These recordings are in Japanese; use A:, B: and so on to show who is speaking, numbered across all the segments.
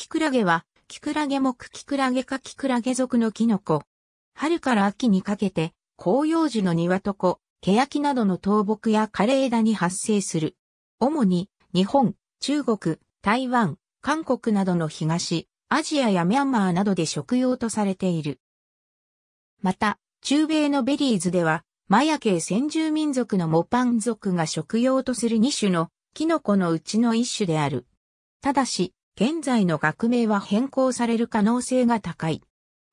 A: キクラゲは、キクラゲ目キクラゲかキクラゲ属のキノコ。春から秋にかけて、広葉樹の庭とこ、ケヤキなどの倒木や枯れ枝に発生する。主に、日本、中国、台湾、韓国などの東、アジアやミャンマーなどで食用とされている。また、中米のベリーズでは、マヤ系先住民族のモパン族が食用とする2種のキノコのうちの一種である。ただし、現在の学名は変更される可能性が高い。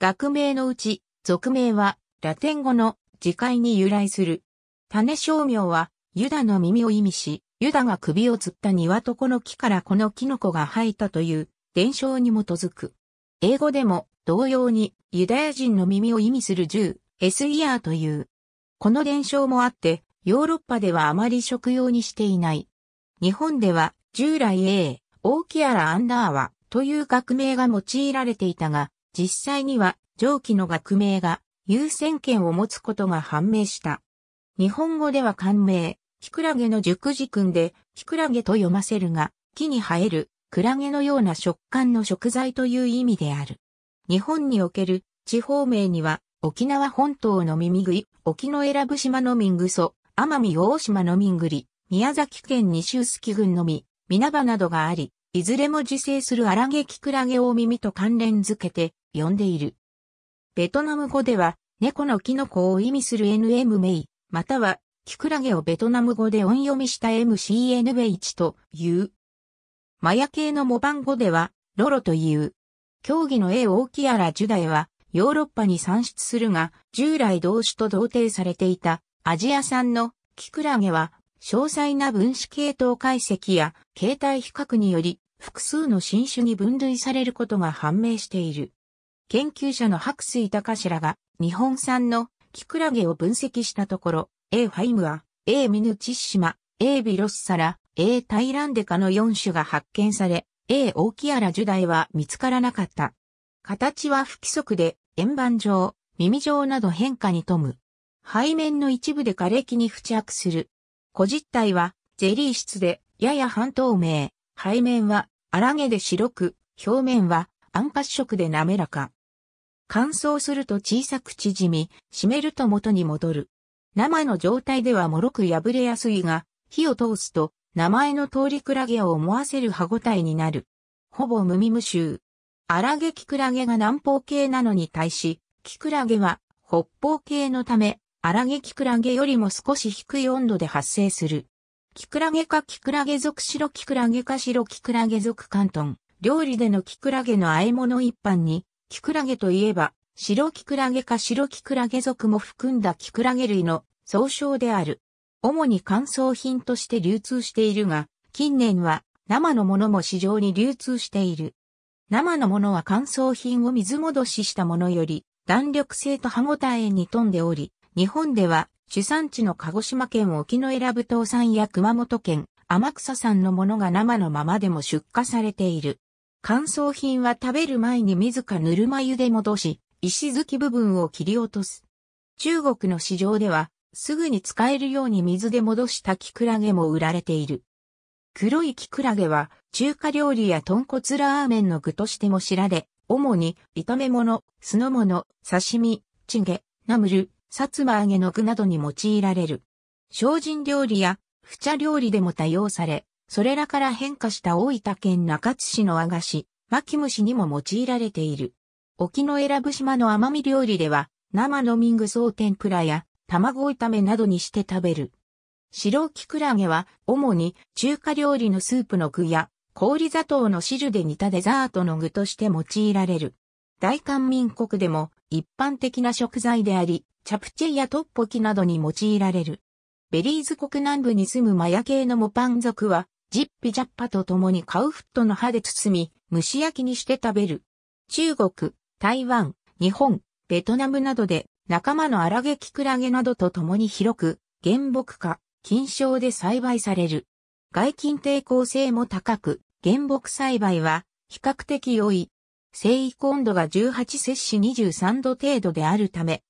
A: 学名のうち、俗名は、ラテン語の、自戒に由来する。種商名は、ユダの耳を意味し、ユダが首を吊った庭とこの木からこのキノコが生えたという伝承に基づく。英語でも同様にユダヤ人の耳を意味する銃、エスイヤーという。この伝承もあって、ヨーロッパではあまり食用にしていない。日本では従来 A、オーキアラ・アンダーワという学名が用いられていたが、実際には上記の学名が優先権を持つことが判明した。日本語では漢名、キクラゲの熟字君で、キクラゲと読ませるが、木に生える、クラゲのような食感の食材という意味である。日本における地方名には、沖縄本島の耳食い、沖永良部島のミングソ、奄美大島のミングリ、宮崎県西臼杵郡のみ、稲葉などがあり、いずれも自生する荒キクラゲを耳と関連づけて呼んでいる。ベトナム語では、猫のキノコを意味する NM メイ、または、キクラゲをベトナム語で音読みした MCN ベイチという。マヤ系のモバン語では、ロロという。競技の A オーキアラ・ジュダエは、ヨーロッパに産出するが、従来同種と同定されていた、アジア産のキクラゲは、詳細な分子系統解析や形態比較により、複数の新種に分類されることが判明している。研究者の白水高隆らが日本産のキクラゲを分析したところ、A ファイムア、A ミヌチッシマ、A ビロッサラ、A タイランデカの4種が発見され、A オキアラジュダイは見つからなかった。形は不規則で、円盤状、耳状など変化に富む。背面の一部で枯れ木に付着する。小実体はゼリー質で、やや半透明。背面は荒毛で白く、表面は暗褐色で滑らか。乾燥すると小さく縮み、湿ると元に戻る。生の状態では脆く破れやすいが、火を通すと名前の通りクラゲを思わせる歯ごたえになる。ほぼ無味無臭。荒毛キクラゲが南方系なのに対し、キクラゲは北方系のため、荒毛キクラゲよりも少し低い温度で発生する。キクラゲかキクラゲ属白キクラゲか白キクラゲ属関東。料理でのキクラゲの和え物一般に、キクラゲといえば、白キクラゲか白キクラゲ属も含んだキクラゲ類の総称である。主に乾燥品として流通しているが、近年は生のものも市場に流通している。生のものは乾燥品を水戻ししたものより弾力性と歯ごたえに富んでおり、日本では主産地の鹿児島県沖の選ぶ島産や熊本県天草産のものが生のままでも出荷されている。乾燥品は食べる前に自らぬるま湯で戻し、石づき部分を切り落とす。中国の市場では、すぐに使えるように水で戻したキクラゲも売られている。黒いキクラゲは、中華料理や豚骨ラーメンの具としても知られ、主に、炒め物、酢の物、刺身、チゲ、ナムル、薩摩揚げの具などに用いられる。精進料理や、不茶料理でも多用され、それらから変化した大分県中津市の和菓子、巻虫蒸しにも用いられている。沖の選ぶ島の甘味料理では、生のミングソー天ぷらや、卵炒めなどにして食べる。白きクラげは、主に中華料理のスープの具や、氷砂糖の汁で煮たデザートの具として用いられる。大韓民国でも、一般的な食材であり、チャプチェやトッポキなどに用いられる。ベリーズ国南部に住むマヤ系のモパン族は、ジッピジャッパと共にカウフットの葉で包み、蒸し焼きにして食べる。中国、台湾、日本、ベトナムなどで仲間の荒毛キクラゲなどと共に広く、原木化、菌床で栽培される。外菌抵抗性も高く、原木栽培は比較的良い生育温度が18摂氏23度程度であるため、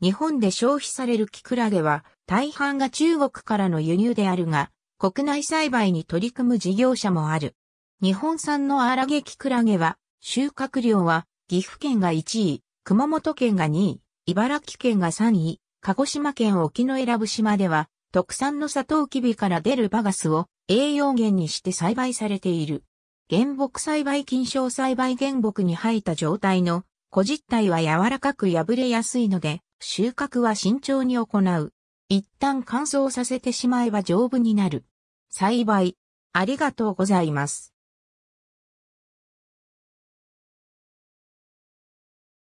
A: 日本で消費されるキクラゲは大半が中国からの輸入であるが、国内栽培に取り組む事業者もある。日本産の荒げキクラゲは、収穫量は岐阜県が1位、熊本県が2位、茨城県が3位、鹿児島県沖の選ぶ島では、特産のサトウキビから出るバガスを栄養源にして栽培されている。原木栽培菌床栽培原木に生えた状態の小実体は柔らかく破れやすいので、収穫は慎重に行う。一旦乾燥させてしまえば丈夫になる。栽培。ありがとうございます。